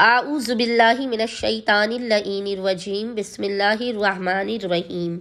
أعوذ بالله من الشيطان اللئيم الرجيم بسم الله الرحمن الرحيم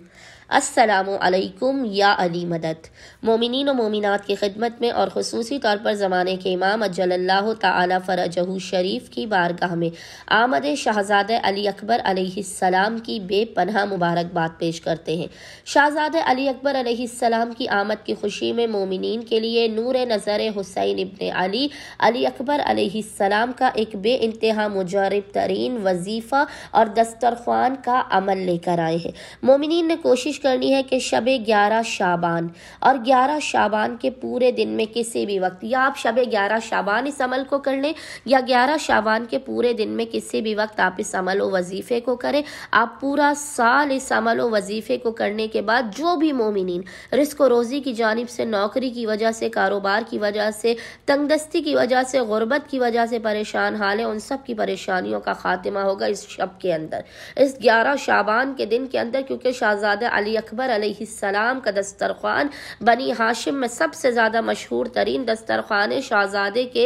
असलकुम या अली मदद मोमिन व मोमिनत की खिदमत में और खसूसी तौर पर ज़माने के इमाम अजल्ला ताली फ़रजह शरीफ की बारगाह में आमद शहजाद अली अकबर अलैहिस्सलाम की बेपनह मुबारकबाद पेश करते हैं शहजाद अली अकबर अलैहिस्सलाम की आमद की खुशी में मोमिन के लिए नूर नज़र हुसैन इबन अली अली अकबर अलैहिस्सलाम का एक बे इंतहा मुजरब तरीन वजीफ़ा और दस्तरखान का अमल लेकर आए हैं मोमिन ने कोशिश कोशिश करनी है कि शब ग्यारह शाबान और ग्यारह शाबान के पूरे दिन में किसी भी वक्त या आप शब ग्यारह शाबान इस अमल को कर लें या ग्यारह शाबान के पूरे दिन में किसी भी वक्त आप इस अमल व वजीफ़े को करें आप पूरा साल इस अमल व वजीफ़े को करने के बाद जो भी मोमिन रिस्क रोज़ी की जानब से नौकरी की वजह से कारोबार की वजह से तंगदस्ती की वजह से गुर्बत की वजह से परेशान हाल है उन सब की परेशानियों का खात्मा होगा इस शब के अंदर इस ग्यारह शाबान के दिन के अंदर क्योंकि शाहजादा अली अकबर अलैहिस्सलाम का दस्तरखान बनी हाशिम में सबसे ज़्यादा मशहूर तरीन दस्तरखान शाहजादे के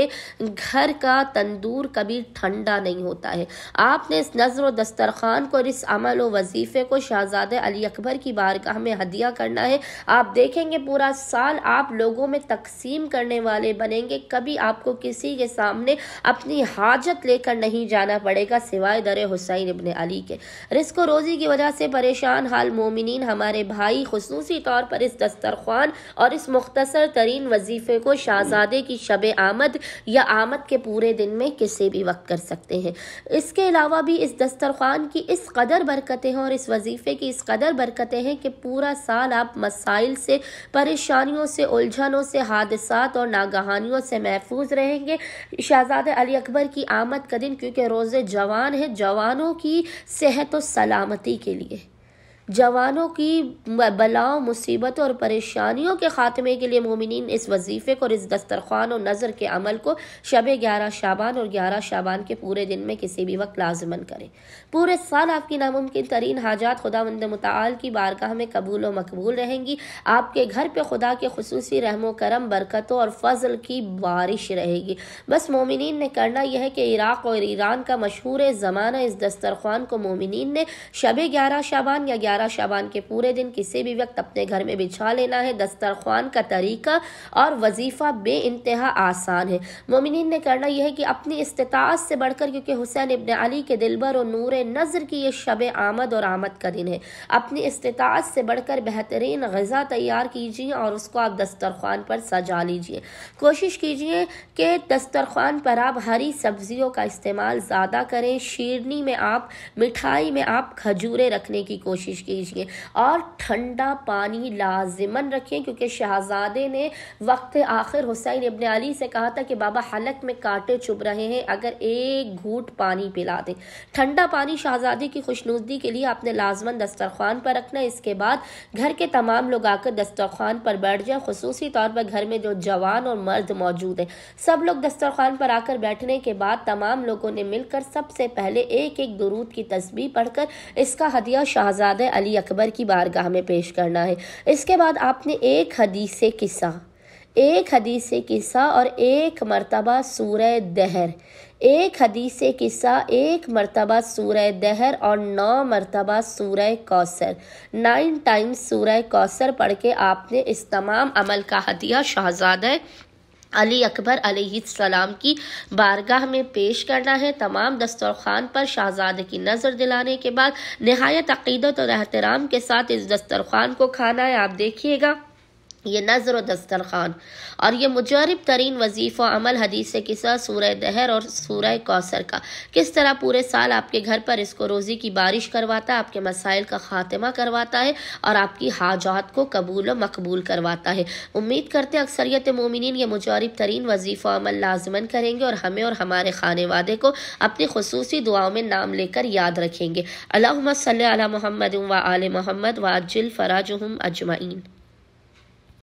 घर का तंदूर कभी ठंडा नहीं होता है आपने इस नज़र व दस्तरखान को और इस अमल व वजीफ़े को शाहजादे अली अकबर की बारगाह में हदिया करना है आप देखेंगे पूरा साल आप लोगों में तकसीम करने वाले बनेंगे कभी आपको किसी के सामने अपनी हाजत लेकर नहीं जाना पड़ेगा सिवाय दर हुसैन इबन अली के रिस्क रोज़ी की वजह से परेशान हाल मोमिन हमारे भाई खसूसी तौर पर इस दस्तरखान और इस मुख्तर तरीन वजीफ़े को शाहजादे की शब आमद या आमद के पूरे दिन में किसी भी वक्त कर सकते हैं इसके अलावा भी इस दस्तरखान की इस कदर बरकतें हैं और इस वजीफ़े की इस कदर बरकतें हैं कि पूरा साल आप मसाइल से परेशानियों से उलझनों से हादसा और नागहानियों से महफूज रहेंगे शहजादा अली अकबर की आमद का दिन क्योंकि रोज़े जवान है जवानों की सेहत और सलामती के लिए जवानों की बलाओं मुसीबतों और परेशानियों के खात्मे के लिए मोमिन इस वजीफ़े को और इस दस्तरखान और नज़र के अमल को शब ग्यारह शाबान और ग्यारह शाबान के पूरे दिन में किसी भी वक्त लाजमन करें पूरे साल आपकी नामुमकिन तरीन हाजात खुदा मंद मताल की बारगाह में कबूल व मकबूल रहेंगी आपके घर पर खुदा के खसूस रहमो करम बरकतों और फजल की बारिश रहेगी बस मोमिन ने करना यह है कि इराक़ और ईरान का मशहूर ज़माना इस दस्तरखान को मोमिन ने शब ग्यारह शाबान या ग्यारह तरह शाबान के पूरे दिन किसी भी वक्त अपने घर में बिछा लेना है दस्तरखान का तरीका और वजीफ़ा बे इंतहा आसान है मोमिन ने करना यह है कि अपनी इस्तात से बढ़कर क्योंकि हुसैन इबन अली के दिलबर और नूर नज़र की यह शब आमद और आमद का दिन है अपनी इस्तात से बढ़कर बेहतरीन गज़ा तैयार कीजिए और उसको आप दस्तरखान पर सजा लीजिए कोशिश कीजिए कि दस्तरखान पर आप हरी सब्जियों का इस्तेमाल ज़्यादा करें शीरनी में आप मिठाई में आप खजूरें रखने की कोशिश कीजिए कीजिए और ठंडा पानी लाजमन रखें क्योंकि शहजादे ने वक्त आखिर हुसैन इबन अली से कहा था कि बाबा हलक में कांटे चुभ रहे हैं अगर एक घूट पानी पिला दें ठंडा पानी शहजादे की खुशनुदी के लिए आपने लाजमन दस्तरखान पर रखना इसके बाद घर के तमाम लोग आकर दस्तरखान पर बैठ जाए खसूसी तौर पर घर में जो जवान और मर्द मौजूद हैं सब लोग दस्तरखान पर आकर बैठने के बाद तमाम लोगों ने मिलकर सबसे पहले एक एक दुरूद की तस्वीर पढ़कर इसका हदिया शहजादे अली अकबर की बारगाह में पेश करना है इसके बाद आपने एक हदीस से किस्सा एक हदीस से किस्सा और एक मरतबा सूर दहर एक हदीस से किस्सा एक मरतबा सूर दहर और नौ मरतबा सूर कौसर नाइन टाइम्स सूर कौसर पढ़ के आपने इस तमाम अमल का हदिया शहजाद अली अकबर अलीम की बारगाह में पेश करना है तमाम दस्तरखान पर शहजादे की नज़र दिलाने के बाद नहायत अकीदत और एहतराम के साथ इस दस्तरखान को खाना है आप देखिएगा ये नज़र दस्तर खान और ये मुजरब तरीन वजीफ़ अमल हदीस किसा सूरह दहर और सूरह कौसर का किस तरह पूरे साल आपके घर पर इसको रोज़ी की बारिश करवाता है आपके मसाइल का ख़ात्मा करवाता है और आपकी हाजात को कबूल व मकबूल करवाता है उम्मीद करते हैं अक्सरियत मोमिन ये मुज़रब तरीन वजीफ़ अमल लाजमन करेंगे और हमें और हमारे खाने वादे को अपनी खसूसी दुआओं में नाम लेकर याद रखेंगे अल्लाह सल महमद व आल महमद वाजिल अजिल फ़राज अजमाइन